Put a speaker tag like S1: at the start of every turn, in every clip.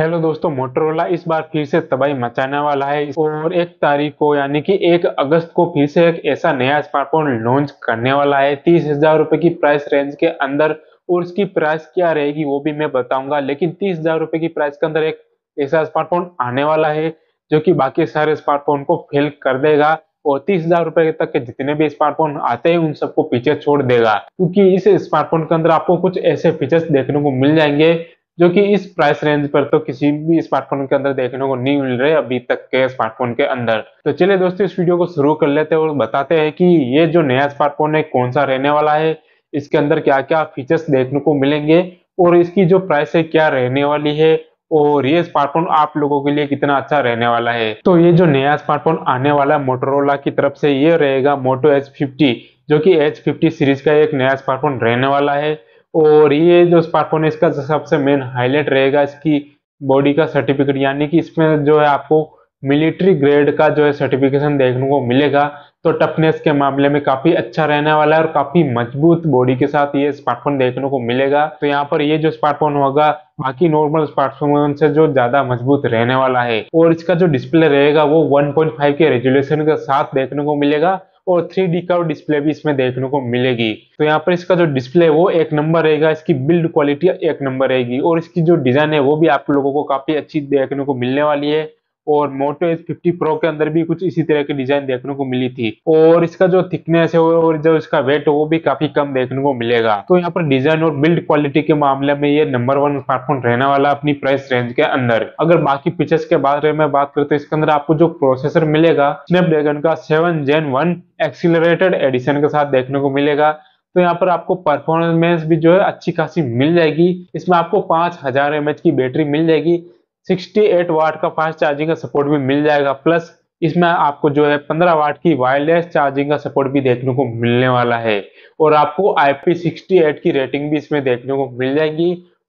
S1: hello दोस्तों Motorola इस बार फिर से तबाही मचाने वाला है और एक तारीख को यानी कि एक अगस्त को फिर से एक ऐसा नया स्मार्टफोन लॉन्च करने वाला है तीस हजार रुपए की प्राइस रेंज के अंदर और उसकी प्राइस क्या रहेगी वो भी मैं बताऊंगा लेकिन तीस हजार रुपए की प्राइस के अंदर एक ऐसा स्मार्टफोन आने वाला है जो की बाकी सारे स्मार्टफोन को फेल कर देगा और तीस हजार रुपए तक के जितने भी स्मार्टफोन आते हैं उन सबको पीछे छोड़ देगा क्योंकि इस स्मार्टफोन के अंदर आपको कुछ ऐसे फीचर्स देखने को मिल जाएंगे जो कि इस प्राइस रेंज पर तो किसी भी स्मार्टफोन के अंदर देखने को नहीं मिल रहे अभी तक के स्मार्टफोन के अंदर तो चलिए दोस्तों इस वीडियो को शुरू कर लेते हैं और बताते हैं कि ये जो नया स्मार्टफोन है कौन सा रहने वाला है इसके अंदर क्या क्या फीचर्स देखने को मिलेंगे और इसकी जो प्राइस है क्या रहने वाली है और ये स्मार्टफोन आप लोगों के लिए कितना अच्छा रहने वाला है तो ये जो नया स्मार्टफोन आने वाला है मोटरोला की तरफ से ये रहेगा मोटो एच फिफ्टी जो कि एच फिफ्टी सीरीज का एक नया स्मार्टफोन रहने वाला है और ये जो स्मार्टफोन है इसका सबसे मेन हाईलाइट रहेगा इसकी बॉडी का सर्टिफिकेट यानी कि इसमें जो है आपको मिलिट्री ग्रेड का जो है सर्टिफिकेशन देखने को मिलेगा तो टफनेस के मामले में काफ़ी अच्छा रहने वाला है और काफ़ी मजबूत बॉडी के साथ ये स्मार्टफोन देखने को मिलेगा तो यहाँ पर ये जो स्मार्टफोन होगा बाकी नॉर्मल स्मार्टफोन से जो ज़्यादा मजबूत रहने वाला है और इसका जो डिस्प्ले रहेगा वो 1.5 के रेजुलेशन के साथ देखने को मिलेगा और थ्री डी का डिस्प्ले भी इसमें देखने को मिलेगी तो यहाँ पर इसका जो डिस्प्ले है वो एक नंबर रहेगा इसकी बिल्ड क्वालिटी एक नंबर रहेगी और इसकी जो डिजाइन है वो भी आप लोगों को काफी अच्छी देखने को मिलने वाली है और मोटो एच फिफ्टी प्रो के अंदर भी कुछ इसी तरह की डिजाइन देखने को मिली थी और इसका जो थिकनेस है और जो इसका वेट है वो भी काफी कम देखने को मिलेगा तो यहाँ पर डिजाइन और बिल्ड क्वालिटी के मामले में ये नंबर वन स्मार्टफोन रहने वाला अपनी प्राइस रेंज के अंदर अगर बाकी फीचर्स के बारे में बात करें तो इसके अंदर आपको जो प्रोसेसर मिलेगा स्नैपड्रैगन का seven gen one accelerated edition के साथ देखने को मिलेगा तो यहाँ पर आपको परफॉर्मेंस भी जो है अच्छी खासी मिल जाएगी इसमें आपको पांच हजार एम की बैटरी मिल जाएगी 68 वाट का फास्ट चार्जिंग का सपोर्ट भी मिल जाएगा प्लस इसमें आपको जो है 15 वाट की वायरलेस चार्जिंग का सपोर्ट भी देखने को मिलने वाला है और आपको IP68 की रेटिंग भी इसमें देखने को मिल जाएगी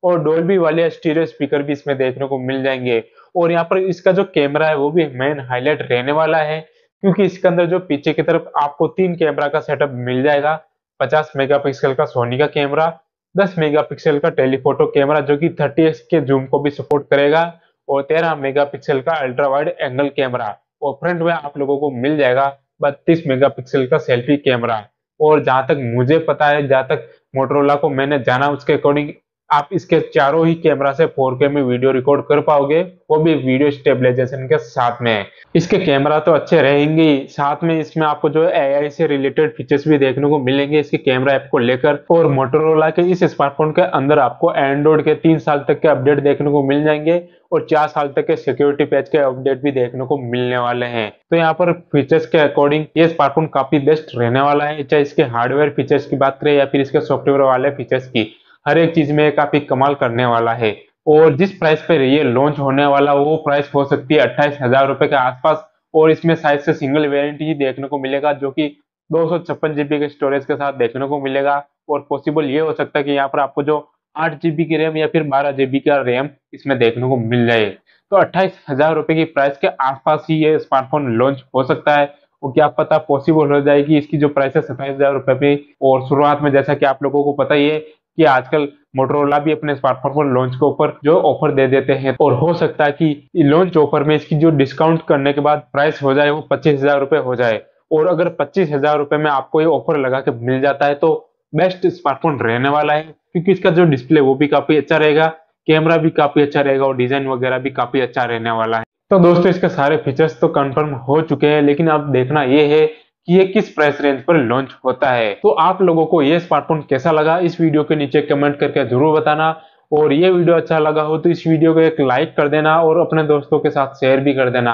S1: और डोलबी वाले स्टीरियो स्पीकर भी इसमें देखने को मिल जाएंगे और यहाँ पर इसका जो कैमरा है वो भी मेन हाईलाइट रहने वाला है क्योंकि इसके अंदर जो पीछे की तरफ आपको तीन कैमरा का सेटअप मिल जाएगा 50 मेगापिक्सल का सोनी का कैमरा 10 मेगापिक्सल का टेलीफोटो कैमरा जो कि 30x के जूम को भी सपोर्ट करेगा और मेगा पिक्सल का अल्ट्रा वाइड एंगल कैमरा और फ्रंट में आप लोगों को मिल जाएगा मेगा मेगापिक्सल का सेल्फी कैमरा और जहां तक मुझे पता है जहां तक मोटरोला को मैंने जाना उसके अकॉर्डिंग आप इसके चारों ही कैमरा से 4K में वीडियो रिकॉर्ड कर पाओगे वो भी वीडियो स्टेबलाइजेशन के साथ में इसके कैमरा तो अच्छे रहेंगे साथ में इसमें आपको जो है ए से रिलेटेड फीचर्स भी देखने को मिलेंगे इसके कैमरा ऐप को लेकर और मोटोरोला के इस स्मार्टफोन के अंदर आपको एंड्रॉइड के तीन साल तक के अपडेट देखने को मिल जाएंगे और चार साल तक के सिक्योरिटी पैच के अपडेट भी देखने को मिलने वाले हैं तो यहाँ पर फीचर्स के अकॉर्डिंग ये स्मार्टफोन काफी बेस्ट रहने वाला है चाहे इसके हार्डवेयर फीचर्स की बात करें या फिर इसके सॉफ्टवेयर वाले फीचर्स की हर एक चीज में काफी कमाल करने वाला है और जिस प्राइस पे ये लॉन्च होने वाला वो प्राइस हो सकती है अट्ठाईस हजार रुपए के आसपास और इसमें साइज से सिंगल वेरिएंट ही देखने को मिलेगा जो कि दो सौ छप्पन जीबी के स्टोरेज के साथ देखने को मिलेगा और पॉसिबल ये हो सकता है कि यहाँ पर आपको जो आठ जीबी की रैम या फिर बारह जीबी का रैम इसमें देखने को मिल जाए तो अट्ठाईस हजार रुपए की प्राइस के आसपास ही ये स्मार्टफोन लॉन्च हो सकता है और क्या पता पॉसिबल हो जाएगी इसकी जो प्राइस है सत्ताईस हजार रुपए पे और शुरुआत में जैसा कि आप लोगों को पता ही है कि आजकल मोटरोला भी अपने स्मार्टफोन पर लॉन्च के ऊपर जो ऑफर दे देते हैं और हो सकता है कि लॉन्च ऑफर में इसकी जो डिस्काउंट करने के बाद प्राइस हो जाए वो पच्चीस हजार रुपए हो जाए और अगर पच्चीस हजार रुपए में आपको ये ऑफर लगा के मिल जाता है तो बेस्ट स्मार्टफोन रहने वाला है क्योंकि इसका जो डिस्प्ले वो भी काफी अच्छा रहेगा कैमरा भी काफी अच्छा रहेगा और डिजाइन वगैरह भी काफी अच्छा रहने वाला है तो दोस्तों इसके सारे फीचर्स तो कंफर्म हो चुके हैं लेकिन अब देखना ये है कि ये किस प्राइस रेंज पर लॉन्च होता है तो आप लोगों को ये स्मार्टफोन कैसा लगा इस वीडियो के नीचे कमेंट करके जरूर बताना और ये वीडियो अच्छा लगा हो तो इस वीडियो को एक लाइक कर देना और अपने दोस्तों के साथ शेयर भी कर देना